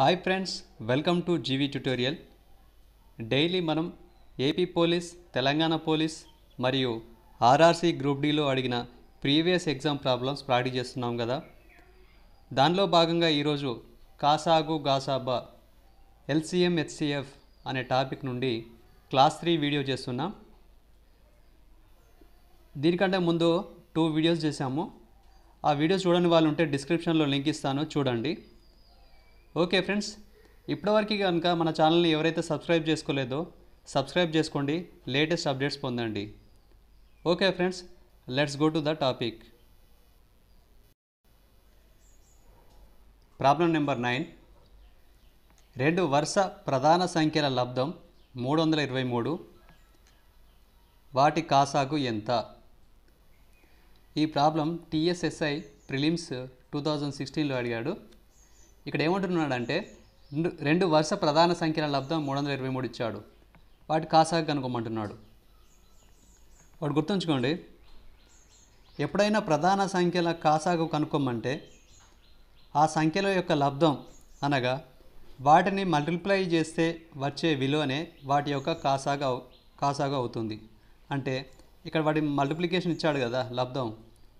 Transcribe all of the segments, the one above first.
hi friends welcome to GV tutorial daily మనం AP police Telangana police మరియు RRC group డీలో అడిగిన ప్రీవియస్ ఎగ్జామ్ ప్రాబ్లమ్స్ ప్రాక్టీస్ చేస్తున్నాం కదా దానిలో భాగంగా ఈరోజు కాసాగు గాసాబా ఎల్సిఎం హెచ్సిఎఫ్ అనే టాపిక్ నుండి క్లాస్ త్రీ వీడియో చేస్తున్నాం దీనికంటే ముందు టూ వీడియోస్ చేశాము ఆ వీడియోస్ చూడని వాళ్ళు ఉంటే డిస్క్రిప్షన్లో లింక్ ఇస్తాను చూడండి ఓకే ఫ్రెండ్స్ ఇప్పటివరకు కనుక మన ఛానల్ని ఎవరైతే సబ్స్క్రైబ్ చేసుకోలేదో సబ్స్క్రైబ్ చేసుకోండి లేటెస్ట్ అప్డేట్స్ పొందండి okay friends let's go to the topic problem number nine రెండు వరుస ప్రధాన సంఖ్యల లబ్ధం మూడు వందల ఇరవై మూడు వాటి కాసాకు ఎంత ఈ problem TSSI prelims two thousand సిక్స్టీన్లో అడిగాడు ఇక్కడ ఏమంటున్నాడంటే రెండు వరుస ప్రధాన సంఖ్యల లబ్ధం మూడు వందల ఇరవై మూడు ఇచ్చాడు వాటి కాసాగ కనుక్కోమంటున్నాడు వాడు గుర్తుంచుకోండి ఎప్పుడైనా ప్రధాన సంఖ్యల కాసాగు కనుక్కోమంటే ఆ సంఖ్యల యొక్క లబ్ధం అనగా వాటిని మల్టిప్లై చేస్తే వచ్చే విలువనే వాటి యొక్క కాసాగా కాసాగా అవుతుంది అంటే ఇక్కడ వాటి మల్టిప్లికేషన్ ఇచ్చాడు కదా లబ్ధం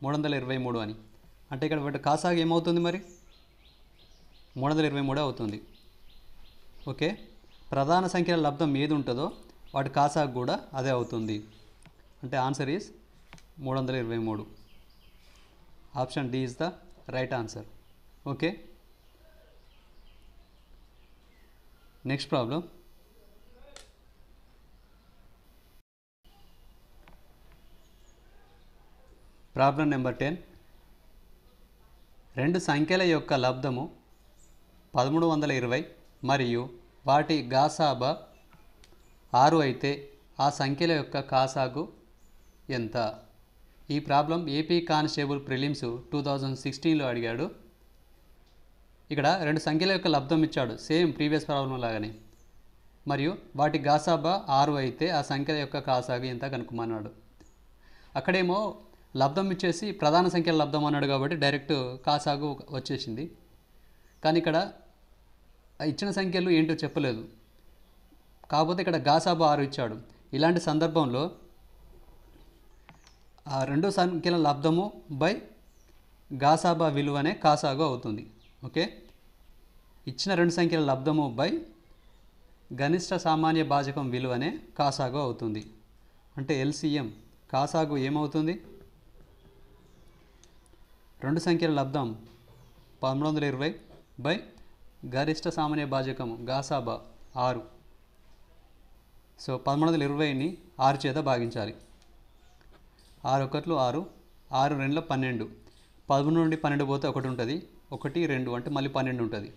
మూడు వందల ఇరవై మూడు అని అంటే ఇక్కడ వాటి కాసాగ ఏమవుతుంది మరి మూడు వందల ఇరవై మూడు అవుతుంది ఓకే ప్రధాన సంఖ్యల లబ్ధం ఏది ఉంటుందో వాటి కాసాకు కూడా అదే అవుతుంది అంటే ఆన్సర్ ఈజ్ మూడు వందల ఇరవై మూడు option D is the right answer okay next problem problem number ten రెండు సంఖ్యల యొక్క లబ్ధము పదమూడు వందల ఇరవై మరియు వాటి గాసాబా ఆరు అయితే ఆ సంఖ్యల యొక్క కాసాగు ఎంత ఈ problem AP constable prelims two thousand సిక్స్టీన్లో అడిగాడు ఇక్కడ రెండు సంఖ్యల యొక్క లబ్ధం ఇచ్చాడు సేమ్ ప్రీవియస్ ప్రాబ్లం లాగానే మరియు వాటి గాసాబా ఆరు అయితే ఆ సంఖ్యల యొక్క కాసాగు ఎంత కనుక్కుమన్నాడు అక్కడేమో లబ్ధం ఇచ్చేసి ప్రధాన సంఖ్యల లబ్ధం అన్నాడు కాబట్టి డైరెక్ట్ కాసాగు వచ్చేసింది కానీ ఇక్కడ ఇచ్చిన సంఖ్యలు ఏంటో చెప్పలేదు కాకపోతే ఇక్కడ గాసాబు ఆరు ఇచ్చాడు ఇలాంటి సందర్భంలో ఆ రెండు సంఖ్యల లబ్ధము బై గాసాబా విలువనే కాసాగు అవుతుంది ఓకే ఇచ్చిన రెండు సంఖ్యల లబ్ధము బై గనిష్ట సామాన్య భాజకం విలువనే కాసాగు అవుతుంది అంటే ఎల్సిఎం కాసాగు ఏమవుతుంది రెండు సంఖ్యల లబ్ధం పంతొమ్మిది వందల ఇరవై బై గరిష్ట సామాన్య భాజకము గాసాబా ఆరు సో పదమూడు వందల ఇరవైని ఆరు చేత భాగించాలి ఆరు ఒకట్లు ఆరు ఆరు రెండులో పన్నెండు పదమూడు నుండి పన్నెండు పోతే ఒకటి ఉంటుంది ఒకటి రెండు అంటే మళ్ళీ పన్నెండు ఉంటుంది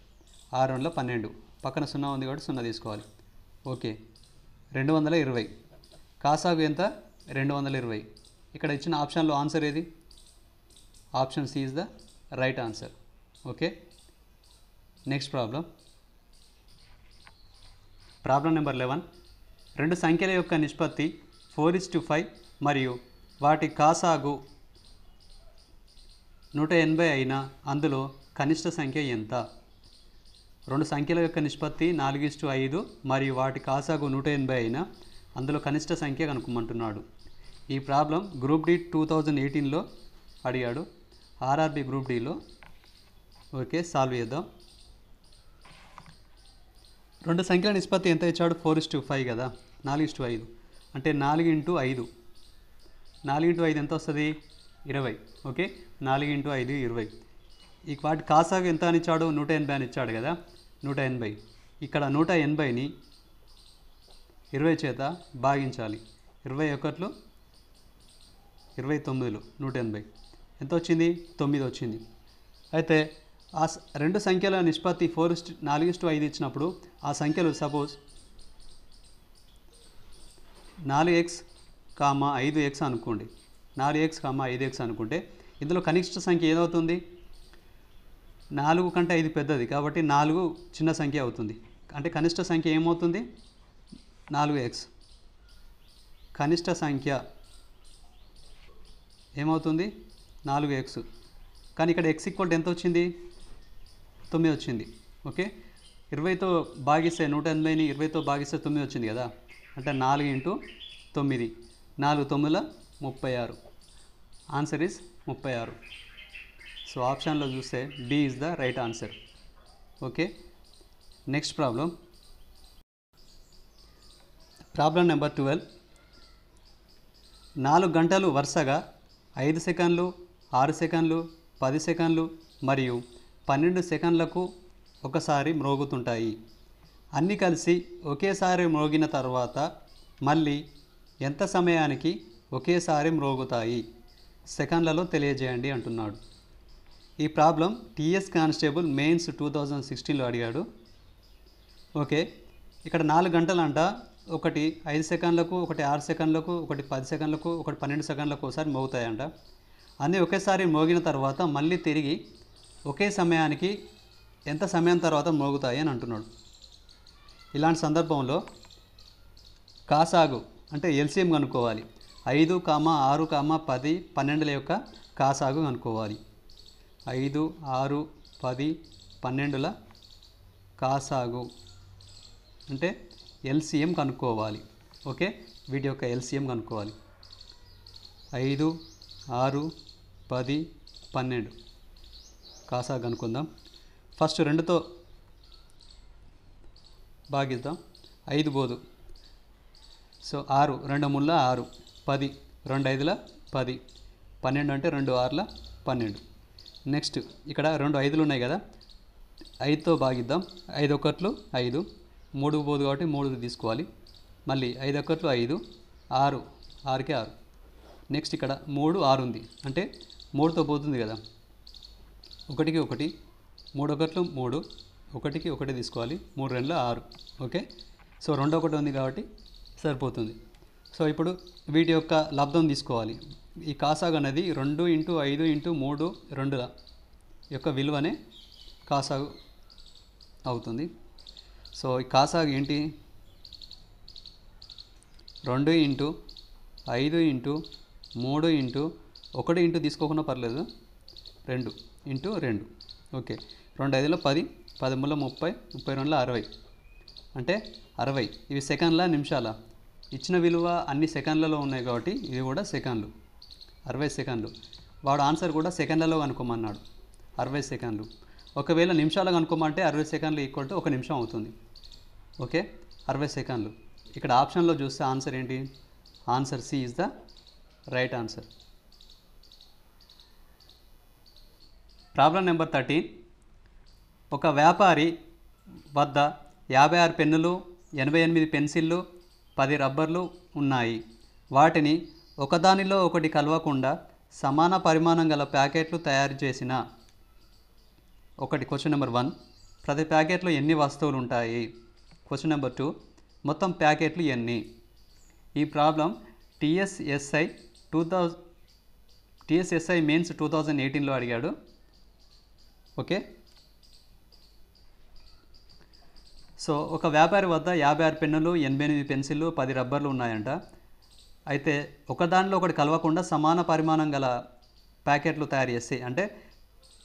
ఆరు రెండులో పన్నెండు పక్కన సున్నా ఉంది కాబట్టి సున్నా తీసుకోవాలి ఓకే రెండు వందల ఇరవై కాసాగు ఎంత రెండు వందల ఇరవై ఇక్కడ ఇచ్చిన ఆప్షన్లో ఆన్సర్ ఏది option C is the right answer okay next problem problem number eleven రెండు సంఖ్యల యొక్క నిష్పత్తి ఫోర్ ఇస్ టు ఫైవ్ మరియు వాటి కాసాగు నూట ఎనభై అయినా అందులో కనిష్ట సంఖ్య ఎంత రెండు సంఖ్యల యొక్క నిష్పత్తి నాలుగు ఇస్టు ఐదు మరియు వాటి కాసాగు నూట ఎనభై అయినా అందులో కనిష్ట సంఖ్య కనుక్కోమంటున్నాడు ఈ problem group D two thousand ఎయిటీన్లో అడిగాడు ఆర్ఆర్బి గ్రూప్ డిలో ఓకే సాల్వ్ చేద్దాం రెండు సంఖ్యల నిష్పత్తి ఎంత ఇచ్చాడు ఫోర్ ఇస్ ఫైవ్ కదా నాలుగు ఇస్టు ఐదు అంటే నాలుగు ఇంటూ ఐదు నాలుగు ఇంటూ ఐదు ఎంత వస్తుంది ఇరవై ఓకే నాలుగు ఇంటూ ఐదు ఇరవై ఈ వాటి కాసాగు ఎంత అని ఇచ్చాడు నూట ఎనభై అని ఇచ్చాడు కదా నూట ఎనభై ఇక్కడ నూట ఎనభైని ఇరవై చేత భాగించాలి ఇరవై ఒకటిలో ఇరవై తొమ్మిదిలో నూట ఎనభై ఎంత వచ్చింది తొమ్మిది వచ్చింది అయితే ఆ రెండు సంఖ్యల నిష్పత్తి ఫోర్ నాలుగు ఇస్టు ఐదు ఇచ్చినప్పుడు ఆ సంఖ్యలు సపోజ్ నాలుగు ఎక్స్ కామ ఐదు ఎక్స్ అనుకోండి నాలుగు ఎక్స్ కామ ఐదు ఎక్స్ అనుకుంటే ఇందులో కనిష్ట సంఖ్య ఏదవుతుంది నాలుగు కంటే ఐదు పెద్దది కాబట్టి నాలుగు చిన్న సంఖ్య అవుతుంది అంటే కనిష్ట సంఖ్య ఏమవుతుంది నాలుగు ఎక్స్ కనిష్ట సంఖ్య ఏమవుతుంది నాలుగు ఎక్స్ కానీ ఇక్కడ ఎక్స్ ఈక్వల్ ఎంత వచ్చింది తొమ్మిది వచ్చింది ఓకే ఇరవైతో భాగిస్తే నూట ఎనభైని ఇరవైతో భాగిస్తే తొమ్మిది వచ్చింది కదా అంటే నాలుగు ఇంటూ తొమ్మిది నాలుగు తొమ్మిదిల ముప్పై ఆరు ఆన్సర్ ఈజ్ ముప్పై ఆరు సో ఆప్షన్లో చూస్తే B is the right answer okay next problem problem number twelve నాలుగు గంటలు వరుసగా ఐదు సెకండ్లు ఆరు సెకండ్లు పది సెకండ్లు మరియు పన్నెండు సెకండ్లకు ఒకసారి మ్రోగుతుంటాయి అన్నీ కలిసి ఒకేసారి మ్రోగిన తర్వాత మళ్ళీ ఎంత సమయానికి ఒకేసారి మ్రోగుతాయి సెకండ్లలో తెలియజేయండి అంటున్నాడు ఈ problem TS constable mains two thousand సిక్స్టీన్లో అడిగాడు ఓకే ఇక్కడ నాలుగు గంటలంట ఒకటి ఐదు సెకండ్లకు ఒకటి ఆరు సెకండ్లకు ఒకటి పది సెకండ్లకు ఒకటి పన్నెండు సెకండ్లకు ఒకసారి మోగుతాయంట అన్నీ ఒకేసారి మోగిన తర్వాత మళ్ళీ తిరిగి ఒకే సమయానికి ఎంత సమయం తర్వాత మోగుతాయి అని అంటున్నాడు ఇలాంటి సందర్భంలో కాసాగు అంటే ఎల్సిఎం కనుక్కోవాలి ఐదు కామ ఆరు కామ పది పన్నెండుల యొక్క కాసాగు కనుక్కోవాలి ఐదు ఆరు పది పన్నెండుల కాసాగు అంటే ఎల్సిఎం కనుక్కోవాలి ఓకే వీటి యొక్క ఎల్సిఎం కనుక్కోవాలి ఐదు ఆరు పది పన్నెండు కాసా కనుక్కుందాం ఫస్ట్ రెండుతో భాగిద్దాం ఐదు పోదు సో ఆరు రెండు ముళ్ళ ఆరు పది రెండు ఐదుల పది పన్నెండు అంటే రెండు ఆరుల పన్నెండు నెక్స్ట్ ఇక్కడ రెండు ఐదులు ఉన్నాయి కదా ఐదుతో భాగిద్దాం ఐదు ఒకట్లు ఐదు మూడు పోదు కాబట్టి మూడు తీసుకోవాలి మళ్ళీ ఐదు ఒకట్లు ఐదు ఆరు ఆరుకే ఆరు నెక్స్ట్ ఇక్కడ మూడు ఆరు ఉంది అంటే మూడుతో పోతుంది కదా ఒకటికి ఒకటి మూడు ఒకట్లు మూడు ఒకటికి ఒకటి తీసుకోవాలి మూడు రెండులో ఆరు ఓకే సో రెండో ఒకటి ఉంది కాబట్టి సరిపోతుంది సో ఇప్పుడు వీటి యొక్క లబ్ధం తీసుకోవాలి ఈ కాసాగ్ అనేది రెండు ఇంటూ ఐదు ఇంటూ మూడు రెండుల యొక్క విలువనే కాసాగు అవుతుంది సో ఈ కాసాగ్ ఏంటి రెండు ఇంటూ ఐదు ఇంటూ మూడు ఇంటూ ఒకటి ఇంటూ తీసుకోకుండా పర్లేదు రెండు ఇంటూ రెండు ఓకే రెండు ఐదులో పది పదమూడులో ముప్పై ముప్పై రెండులో అరవై అంటే అరవై ఇవి సెకండ్ల నిమిషాల ఇచ్చిన విలువ అన్ని సెకండ్లలో ఉన్నాయి కాబట్టి ఇవి కూడా సెకండ్లు అరవై సెకండ్లు వాడు ఆన్సర్ కూడా సెకండ్లలో కనుక్కోమన్నాడు అరవై సెకండ్లు ఒకవేళ నిమిషాలు కనుక్కోమంటే అరవై సెకండ్లు ఈక్వల్ టు ఒక నిమిషం అవుతుంది ఓకే అరవై సెకండ్లు ఇక్కడ ఆప్షన్లో చూస్తే ఆన్సర్ ఏంటి answer C is the right answer problem number thirteen ఒక వ్యాపారి వద్ద యాభై ఆరు పెన్నులు ఎనభై ఎనిమిది పెన్సిళ్ళు పది రబ్బర్లు ఉన్నాయి వాటిని ఒకదానిలో ఒకటి కలవకుండా సమాన పరిమాణం గల ప్యాకెట్లు తయారు చేసిన ఒకటి క్వశ్చన్ నెంబర్ వన్ ప్రతి ప్యాకెట్లో ఎన్ని వస్తువులు ఉంటాయి క్వశ్చన్ నెంబర్ టూ మొత్తం ప్యాకెట్లు ఎన్ని ఈ problem TSSI two thou TSSI mains two thousand ఎయిటీన్లో అడిగాడు ఓకే సో ఒక వ్యాపారి వద్ద యాభై ఆరు పెన్నులు ఎనభై ఎనిమిది పెన్సిళ్ళు పది రబ్బర్లు ఉన్నాయంట అయితే ఒకదానిలో ఒకటి కలవకుండా సమాన పరిమాణం గల ప్యాకెట్లు తయారు చేసి అంటే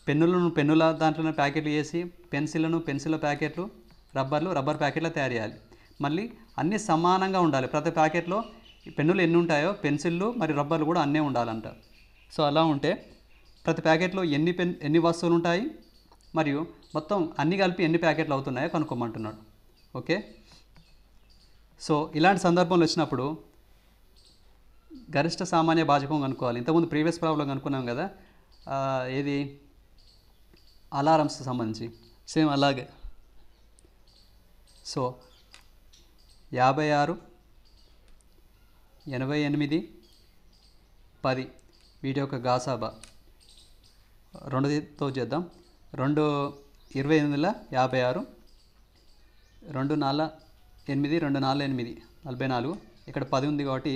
పెన్నులను పెన్నుల దాంట్లోనే ప్యాకెట్లు చేసి పెన్సిళ్ళను పెన్సిల్ ప్యాకెట్లు రబ్బర్లు రబ్బర్ ప్యాకెట్లు తయారు చేయాలి మళ్ళీ అన్నీ సమానంగా ఉండాలి ప్రతి ప్యాకెట్లో పెన్నులు ఎన్ని ఉంటాయో పెన్సిళ్ళు మరి రబ్బర్లు కూడా అన్నీ ఉండాలంట సో అలా ఉంటే ప్రతి ప్యాకెట్లో ఎన్ని పెన్ ఎన్ని వస్తువులు ఉంటాయి మరియు మొత్తం అన్ని కలిపి ఎన్ని ప్యాకెట్లు అవుతున్నాయో కనుక్కోమంటున్నాడు ఓకే సో ఇలాంటి సందర్భంలో వచ్చినప్పుడు గరిష్ట సామాన్య భాజకం కనుక్కోవాలి ఇంతకుముందు ప్రీవియస్ ప్రాబ్లం కనుక్కున్నాం కదా ఏది అలారమ్స్ సంబంధించి సేమ్ అలాగే సో యాభై ఆరు ఎనభై ఎనిమిది పది వీటి యొక్క గాసాబా రెండుతో చేద్దాం రెండు ఇరవై ఎనిమిదిల యాభై ఆరు రెండు నాలుగు ఎనిమిది రెండు నాలుగు ఎనిమిది నలభై నాలుగు ఇక్కడ పది ఉంది కాబట్టి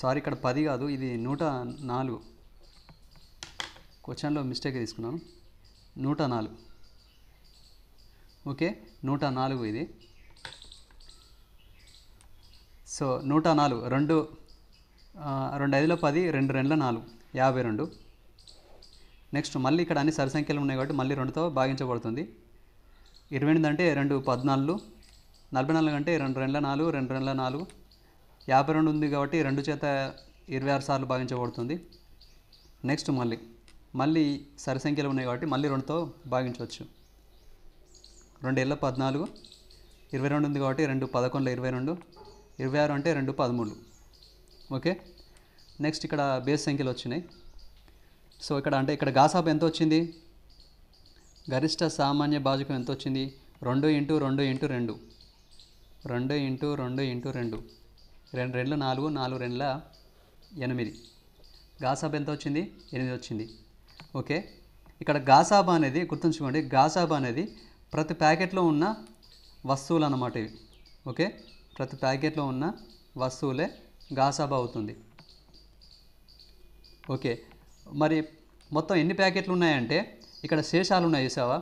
సారీ ఇక్కడ పది కాదు ఇది నూట నాలుగు క్వశ్చన్లో మిస్టేక్ తీసుకున్నాను నూట నాలుగు ఓకే నూట నాలుగు ఇది సో నూట నాలుగు రెండు రెండు ఐదులో పది రెండు రెండులో నాలుగు యాభై రెండు నెక్స్ట్ మళ్ళీ ఇక్కడ అన్ని సరిసంఖ్యలు ఉన్నాయి కాబట్టి మళ్ళీ రెండుతో భాగించబడుతుంది ఇరవై ఎనిమిది అంటే రెండు పద్నాలుగు నలభై నాలుగు అంటే రెండు రెండుల నాలుగు రెండు రెండుల నాలుగు యాభై రెండు ఉంది కాబట్టి రెండు చేత ఇరవై ఆరు సార్లు భాగించబడుతుంది నెక్స్ట్ మళ్ళీ మళ్ళీ సరి సంఖ్యలు ఉన్నాయి కాబట్టి మళ్ళీ రెండుతో భాగించవచ్చు రెండు ఏళ్ళ పద్నాలుగు ఇరవై రెండు ఉంది కాబట్టి రెండు పదకొండులో ఇరవై రెండు ఇరవై ఆరు అంటే రెండు పదమూడు ఓకే నెక్స్ట్ ఇక్కడ బేస్ సంఖ్యలు వచ్చినాయి సో ఇక్కడ అంటే ఇక్కడ గాసాబ్ ఎంత వచ్చింది గరిష్ట సామాన్య భాజకం ఎంత వచ్చింది రెండు ఇంటూ రెండు ఇంటూ రెండు రెండు ఇంటూ రెండు ఇంటూ రెండు రెండు రెండు నాలుగు నాలుగు రెండుల ఎనిమిది గాసాబ్ ఎంత వచ్చింది ఎనిమిది వచ్చింది ఓకే ఇక్కడ గాసాబా అనేది గుర్తుంచుకోండి గాసాబా అనేది ప్రతి ప్యాకెట్లో ఉన్న వస్తువులు అన్నమాట ఇవి ఓకే ప్రతి ప్యాకెట్లో ఉన్న వస్తువులే గాసాబా అవుతుంది ఓకే మరి మొత్తం ఎన్ని ప్యాకెట్లు ఉన్నాయంటే ఇక్కడ శేషాలు ఉన్నాయి చూసావా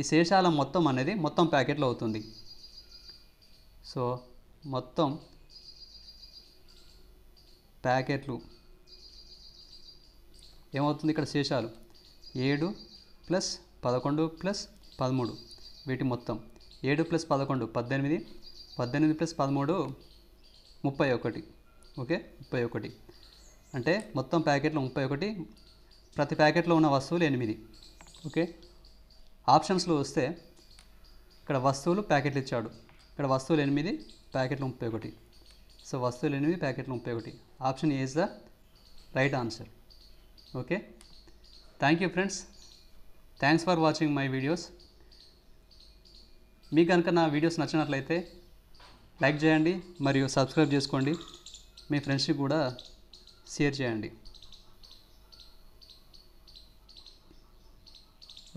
ఈ శేషాల మొత్తం అనేది మొత్తం ప్యాకెట్లు అవుతుంది సో మొత్తం ప్యాకెట్లు ఏమవుతుంది ఇక్కడ శేషాలు ఏడు ప్లస్ పదకొండు ప్లస్ పదమూడు వీటి మొత్తం ఏడు ప్లస్ పదకొండు పద్దెనిమిది పద్దెనిమిది ప్లస్ పదమూడు ముప్పై ఒకటి ఓకే ముప్పై ఒకటి అంటే మొత్తం ప్యాకెట్లో ముప్పై ఒకటి ప్రతి ప్యాకెట్లో ఉన్న వస్తువులు ఎనిమిది ఓకే ఆప్షన్స్లో వస్తే ఇక్కడ వస్తువులు ప్యాకెట్లు ఇచ్చాడు ఇక్కడ వస్తువులు ఎనిమిది ప్యాకెట్లు ముప్పై ఒకటి సో వస్తువులు ఎనిమిది ప్యాకెట్లు ముప్పై ఒకటి option is the right answer okay thank you friends thanks for watching my videos మీకు కనుక నా వీడియోస్ నచ్చినట్లయితే లైక్ చేయండి మరియు సబ్స్క్రైబ్ చేసుకోండి మీ ఫ్రెండ్స్కి కూడా షేర్ చేయండి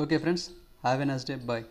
okay friends have a nice day bye